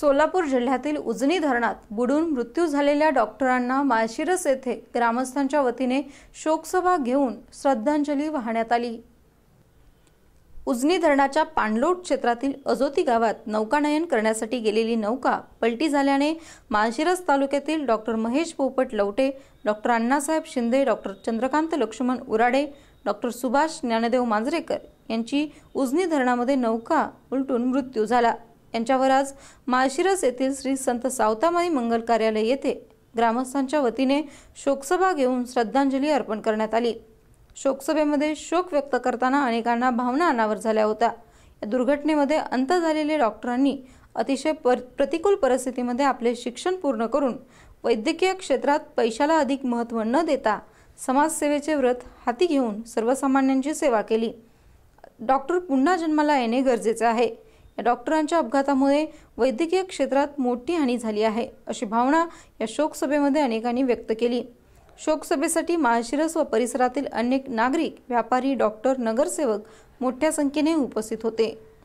सोलापूर जिल्ह्यातील उजनी धरणात बुडून मृत्यू झालेल्या डॉक्टरांना माळशिरस येथे ग्रामस्थांच्या वतीने शोकसभा घेऊन श्रद्धांजली वाहण्यात आली उजनी धरणाच्या पाणलोट क्षेत्रातील अजोती गावात नौकानयन करण्यासाठी गेलेली नौका पलटी झाल्याने माळशिरस तालुक्यातील doctor Mahesh Popat Lawate doctor Annasaheb Shinde doctor Chandrakant Laxman Urade doctor Subhash Dnyandev Manjrekar यांची उजनी धरणामध्ये नौका उलटून मृत्यू झाला यांच्यावर आज माळशिरस येथील श्री संत सावतामाई मंगल कार्यालय येथे ग्रामस्थांच्या वतीने शोकसभा घेऊन श्रद्धांजली अर्पण करण्यात आली शोकसभेमध्ये शोक व्यक्त करताना अनेकांना भावना अनावर झाल्या होत्या या दुर्घटनेमध्ये अंत झालेले डॉक्टरांनी अतिशय पर प्रतिकूल परिस्थितीमध्ये आपले शिक्षण पूर्ण करून वैद्यकीय क्षेत्रात पैशाला अधिक महत्त्व न देता समाजसेवेचे व्रत हाती घेऊन सर्वसामान्यांची सेवा केली डॉक्टर पुन्हा जन्माला येणे गरजेचे आहे या डॉक्टरांच्या अपघातामुळे वैद्यकीय क्षेत्रात मोठी हानी झाली आहे अशी भावना या शोकसभेमध्ये अनेकांनी व्यक्त केली शोकसभेसाठी माळशिरस व परिसरातील अनेक नागरिक व्यापारी डॉक्टर नगरसेवक मोठ्या संख्येने उपस्थित होते